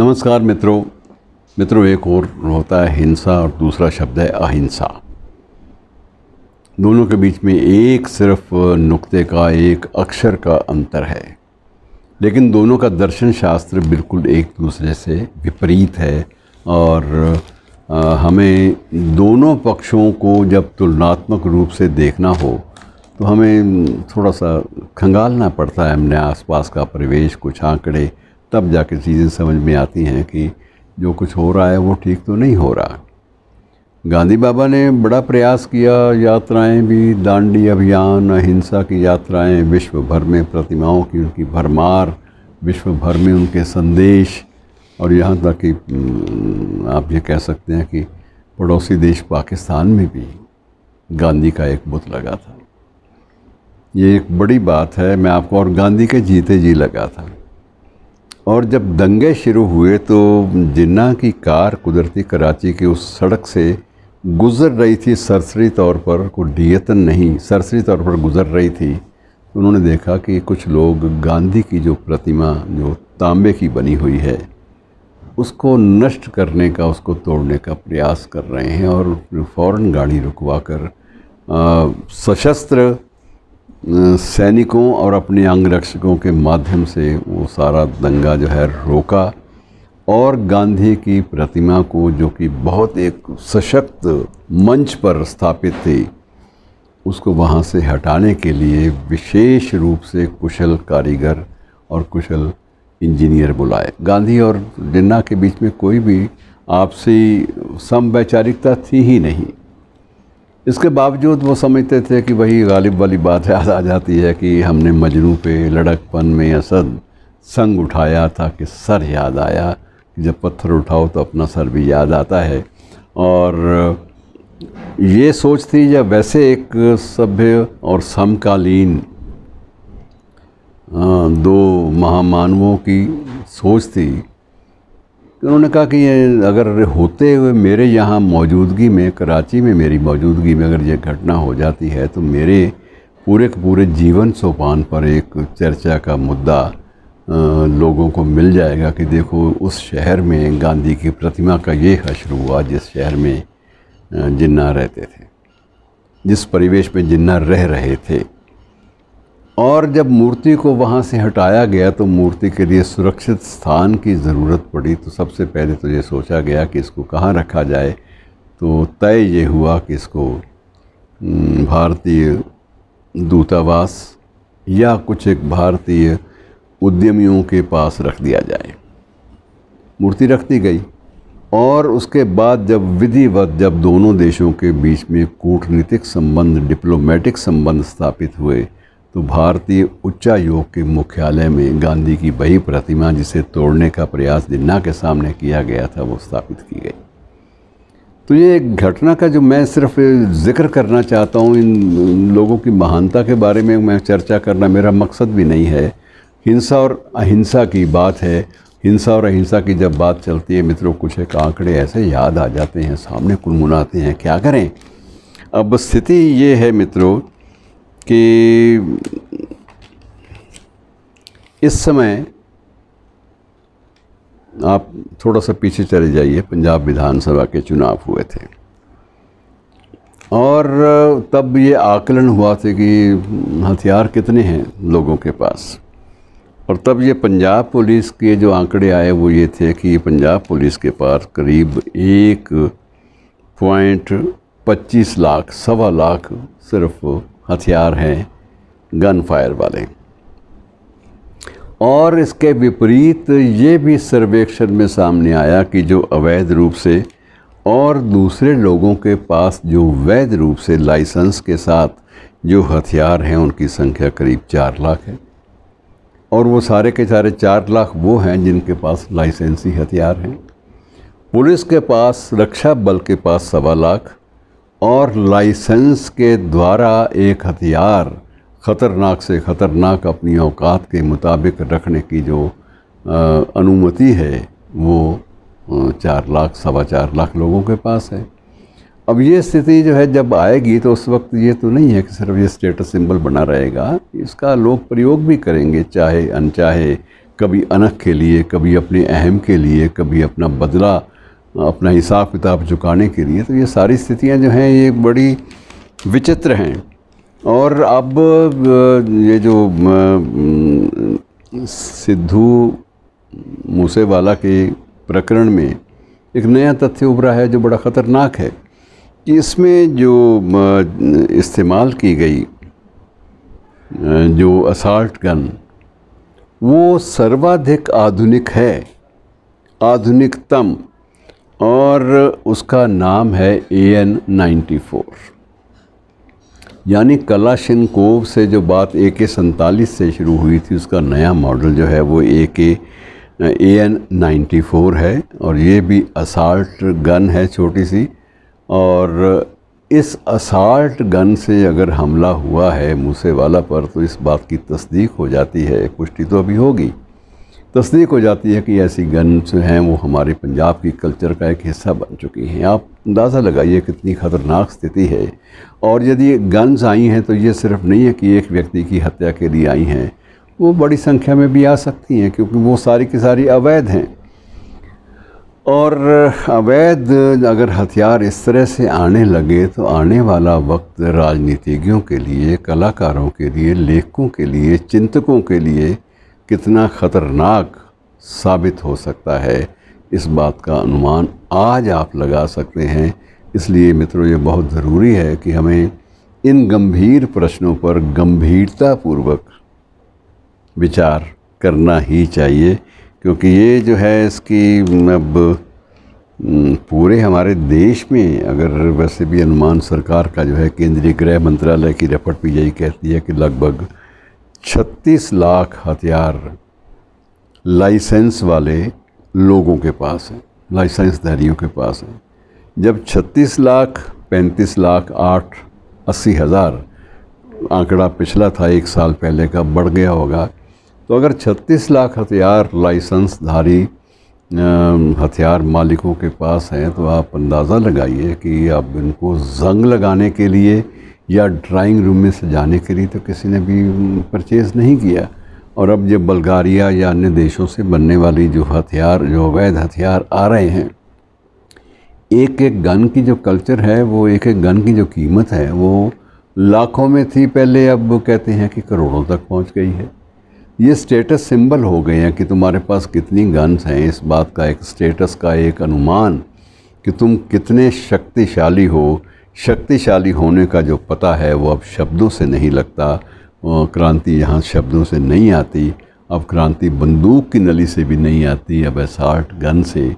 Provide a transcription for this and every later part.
नमस्कार मित्रों मित्रों एक और होता है हिंसा और दूसरा शब्द है अहिंसा दोनों के बीच में एक सिर्फ नुक्ते का एक अक्षर का अंतर है लेकिन दोनों का दर्शन शास्त्र बिल्कुल एक दूसरे से विपरीत है और हमें दोनों पक्षों को जब तुलनात्मक रूप से देखना हो तो हमें थोड़ा सा खंगालना पड़ता है हमने आसपास का परिवेश कुछ आंकड़े तब जाके चीज़ें समझ में आती हैं कि जो कुछ हो रहा है वो ठीक तो नहीं हो रहा गांधी बाबा ने बड़ा प्रयास किया यात्राएं भी दांडी अभियान अहिंसा की यात्राएं विश्व भर में प्रतिमाओं की उनकी भरमार विश्व भर में उनके संदेश और यहाँ तक कि आप ये कह सकते हैं कि पड़ोसी देश पाकिस्तान में भी गांधी का एक बुत लगा था ये एक बड़ी बात है मैं आपको और गांधी के जीते जी लगा था और जब दंगे शुरू हुए तो जिन्ना की कार कुदरती कराची की उस सड़क से गुज़र रही थी सरसरी तौर पर कोई डियतन नहीं सरसरी तौर पर गुज़र रही थी तो उन्होंने देखा कि कुछ लोग गांधी की जो प्रतिमा जो तांबे की बनी हुई है उसको नष्ट करने का उसको तोड़ने का प्रयास कर रहे हैं और फ़ौर गाड़ी रुकवा कर आ, सशस्त्र सैनिकों और अपने अंगरक्षकों के माध्यम से वो सारा दंगा जो है रोका और गांधी की प्रतिमा को जो कि बहुत एक सशक्त मंच पर स्थापित थी उसको वहाँ से हटाने के लिए विशेष रूप से कुशल कारीगर और कुशल इंजीनियर बुलाए गांधी और जिन्ना के बीच में कोई भी आपसी समवैचारिकता थी ही नहीं इसके बावजूद वो समझते थे कि वही गालिब वाली बात याद आ जाती है कि हमने मजनू पे लड़कपन में असद संग उठाया था कि सर याद आया कि जब पत्थर उठाओ तो अपना सर भी याद आता है और ये सोच थी या वैसे एक सभ्य और समकालीन हाँ, दो महामानवों की सोच थी उन्होंने कहा कि ये अगर होते हुए मेरे यहाँ मौजूदगी में कराची में मेरी मौजूदगी में अगर ये घटना हो जाती है तो मेरे पूरे के पूरे जीवन सोपान पर एक चर्चा का मुद्दा लोगों को मिल जाएगा कि देखो उस शहर में गांधी की प्रतिमा का ये हश्र हुआ जिस शहर में जिन्ना रहते थे जिस परिवेश में जिन्ना रह रहे थे और जब मूर्ति को वहाँ से हटाया गया तो मूर्ति के लिए सुरक्षित स्थान की ज़रूरत पड़ी तो सबसे पहले तो ये सोचा गया कि इसको कहाँ रखा जाए तो तय ये हुआ कि इसको भारतीय दूतावास या कुछ एक भारतीय उद्यमियों के पास रख दिया जाए मूर्ति रख दी गई और उसके बाद जब विधिवत जब दोनों देशों के बीच में कूटनीतिक संबंध डिप्लोमेटिक संबंध स्थापित हुए तो भारतीय उच्चायोग के मुख्यालय में गांधी की वही प्रतिमा जिसे तोड़ने का प्रयास जिन्ना के सामने किया गया था वो स्थापित की गई तो ये एक घटना का जो मैं सिर्फ जिक्र करना चाहता हूँ इन लोगों की महानता के बारे में मैं चर्चा करना मेरा मकसद भी नहीं है हिंसा और अहिंसा की बात है हिंसा और अहिंसा की जब बात चलती है मित्रों कुछ एक आंकड़े ऐसे याद आ जाते हैं सामने कुलमुनाते हैं क्या करें अब स्थिति ये है मित्रों कि इस समय आप थोड़ा सा पीछे चले जाइए पंजाब विधानसभा के चुनाव हुए थे और तब ये आकलन हुआ था कि हथियार कितने हैं लोगों के पास और तब ये पंजाब पुलिस के जो आंकड़े आए वो ये थे कि पंजाब पुलिस के पास करीब एक पॉइंट पच्चीस लाख सवा लाख सिर्फ हथियार हैं गन फायर वाले और इसके विपरीत ये भी सर्वेक्षण में सामने आया कि जो अवैध रूप से और दूसरे लोगों के पास जो वैध रूप से लाइसेंस के साथ जो हथियार हैं उनकी संख्या करीब चार लाख है और वो सारे के सारे चार लाख वो हैं जिनके पास लाइसेंसी हथियार हैं पुलिस के पास रक्षा बल के पास सवा लाख और लाइसेंस के द्वारा एक हथियार ख़तरनाक से ख़तरनाक अपनी औकात के मुताबिक रखने की जो अनुमति है वो चार लाख सवा चार लाख लोगों के पास है अब ये स्थिति जो है जब आएगी तो उस वक्त ये तो नहीं है कि सिर्फ ये स्टेटस सिंबल बना रहेगा इसका लोग प्रयोग भी करेंगे चाहे अनचाहे कभी अनख के लिए कभी अपने अहम के लिए कभी अपना बदला अपना हिसाब किताब चुकाने के लिए तो ये सारी स्थितियाँ जो हैं ये बड़ी विचित्र हैं और अब ये जो सिद्धू मूसेवाला के प्रकरण में एक नया तथ्य उभरा है जो बड़ा ख़तरनाक है कि इसमें जो इस्तेमाल की गई जो असाल्ट गन वो सर्वाधिक आधुनिक है आधुनिकतम और उसका नाम है ए एन नाइन्टी फोर यानी कलाशनकोव से जो बात ए के सैतालीस से शुरू हुई थी उसका नया मॉडल जो है वो ए के ए एन नाइन्टी फोर है और ये भी असाल्ट गन है छोटी सी और इस असाल्ट गन से अगर हमला हुआ है मूसेवाला पर तो इस बात की तस्दीक हो जाती है पुष्टि तो अभी होगी तस्दीक हो जाती है कि ऐसी गन जो हैं वो हमारे पंजाब की कल्चर का एक हिस्सा बन चुकी हैं आप अंदाज़ा लगाइए कितनी ख़तरनाक स्थिति है और यदि गन्स आई हैं तो ये सिर्फ नहीं है कि एक व्यक्ति की हत्या के लिए आई हैं वो बड़ी संख्या में भी आ सकती हैं क्योंकि वो सारी की सारी अवैध हैं और अवैध अगर हथियार इस तरह से आने लगे तो आने वाला वक्त राजनीतिज्ञों के लिए कलाकारों के लिए लेखकों के लिए चिंतकों के लिए कितना ख़तरनाक साबित हो सकता है इस बात का अनुमान आज आप लगा सकते हैं इसलिए मित्रों ये बहुत ज़रूरी है कि हमें इन गंभीर प्रश्नों पर गंभीरतापूर्वक विचार करना ही चाहिए क्योंकि ये जो है इसकी अब पूरे हमारे देश में अगर वैसे भी अनुमान सरकार का जो है केंद्रीय गृह मंत्रालय की रिपोर्ट भी यही कहती है कि लगभग छत्तीस लाख हथियार लाइसेंस वाले लोगों के पास हैं लाइसेंस धारियों के पास हैं जब छत्तीस लाख पैंतीस लाख आठ अस्सी हज़ार आंकड़ा पिछला था एक साल पहले का बढ़ गया होगा तो अगर छत्तीस लाख हथियार लाइसेंसधारी हथियार मालिकों के पास हैं तो आप अंदाज़ा लगाइए कि आप इनको जंग लगाने के लिए या ड्राइंग रूम में सजाने के लिए तो किसी ने भी परचेज़ नहीं किया और अब जब बल्गारिया या अन्य देशों से बनने वाली जो हथियार जो अवैध हथियार आ रहे हैं एक एक गन की जो कल्चर है वो एक एक गन की जो कीमत है वो लाखों में थी पहले अब वो कहते हैं कि करोड़ों तक पहुंच गई है ये स्टेटस सिंबल हो गए हैं कि तुम्हारे पास कितनी गन्स हैं इस बात का एक स्टेटस का एक अनुमान कि तुम कितने शक्तिशाली हो शक्तिशाली होने का जो पता है वो अब शब्दों से नहीं लगता क्रांति यहाँ शब्दों से नहीं आती अब क्रांति बंदूक की नली से भी नहीं आती अब एसार्ट गन से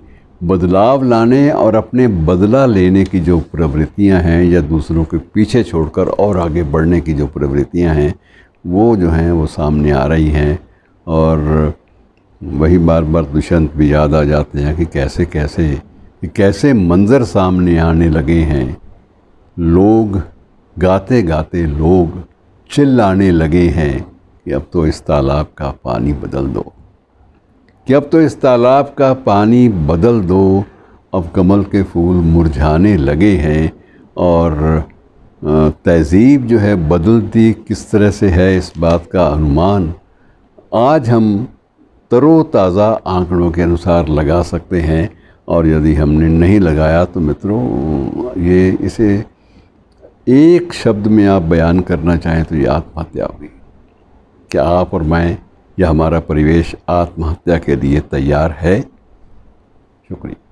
बदलाव लाने और अपने बदला लेने की जो प्रवृत्तियाँ हैं या दूसरों के पीछे छोड़कर और आगे बढ़ने की जो प्रवृत्तियाँ हैं वो जो हैं वो सामने आ रही हैं और वही बार बार दुष्यंत भी याद आ जाते हैं कि कैसे कैसे कि कैसे मंज़र सामने आने लगे हैं लोग गाते गाते लोग चिल्लाने लगे हैं कि अब तो इस तालाब का पानी बदल दो कि अब तो इस तालाब का पानी बदल दो अब कमल के फूल मुरझाने लगे हैं और तहज़ीब जो है बदलती किस तरह से है इस बात का अनुमान आज हम तरोताज़ा आंकड़ों के अनुसार लगा सकते हैं और यदि हमने नहीं लगाया तो मित्रों ये इसे एक शब्द में आप बयान करना चाहें तो ये आत्महत्या होगी क्या आप और मैं या हमारा परिवेश आत्महत्या के लिए तैयार है शुक्रिया